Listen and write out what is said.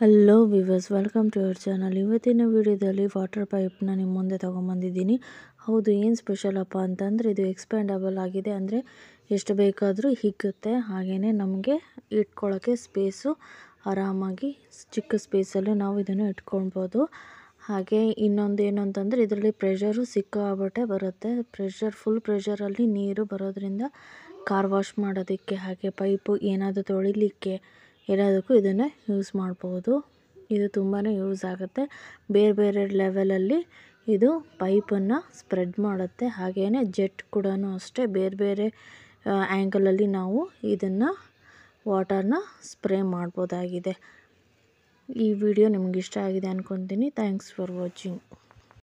hello viewers welcome to your channel ಇವತ್ತಿನ ವಿಡಿಯೋದಲ್ಲಿ water ಪೈಪ್ನ ನಿಮ್ಮ ಮುಂದೆ ತೊಗೊಂಬಂದಿದ್ದೀನಿ ಹೌದು ಏನು ಸ್ಪೆಷಲ್ ಅಪ್ಪ ಅಂತಂದರೆ ಇದು ಎಕ್ಸ್ಪ್ಯಾಂಡಬಲ್ ಆಗಿದೆ ಅಂದರೆ ಎಷ್ಟು ಬೇಕಾದರೂ ಹಿಗ್ಗುತ್ತೆ ಹಾಗೆಯೇ ನಮಗೆ ಇಟ್ಕೊಳ್ಳೋಕ್ಕೆ ಸ್ಪೇಸು ಆರಾಮಾಗಿ ಚಿಕ್ಕ ಸ್ಪೇಸಲ್ಲೂ ನಾವು ಇದನ್ನು ಇಟ್ಕೊಳ್ಬೋದು ಹಾಗೆ ಇನ್ನೊಂದು ಏನು ಅಂತಂದರೆ ಇದರಲ್ಲಿ ಪ್ರೆಷರು ಸಿಕ್ಕಾಬಟ್ಟೆ ಬರುತ್ತೆ ಪ್ರೆಷರ್ ಫುಲ್ ಪ್ರೆಷರಲ್ಲಿ ನೀರು ಬರೋದರಿಂದ ಕಾರ್ ವಾಶ್ ಮಾಡೋದಕ್ಕೆ ಹಾಗೆ ಪೈಪು ಏನಾದರೂ ತೊಳಿಲಿಕ್ಕೆ ಎಲ್ಲದಕ್ಕೂ ಇದನ್ನೇ ಯೂಸ್ ಮಾಡ್ಬೋದು ಇದು ತುಂಬಾ ಯೂಸ್ ಆಗುತ್ತೆ ಬೇರೆ ಬೇರೆ ಲೆವೆಲಲ್ಲಿ ಇದು ಪೈಪನ್ನು ಸ್ಪ್ರೆಡ್ ಮಾಡುತ್ತೆ ಹಾಗೆಯೇ ಜೆಟ್ ಕೂಡ ಅಷ್ಟೇ ಬೇರೆ ಬೇರೆ ಆ್ಯಂಗಲಲ್ಲಿ ನಾವು ಇದನ್ನು ವಾಟರ್ನ ಸ್ಪ್ರೇ ಮಾಡ್ಬೋದಾಗಿದೆ ಈ ವಿಡಿಯೋ ನಿಮಗಿಷ್ಟ ಆಗಿದೆ ಅಂದ್ಕೊತೀನಿ ಥ್ಯಾಂಕ್ಸ್ ಫಾರ್ ವಾಚಿಂಗ್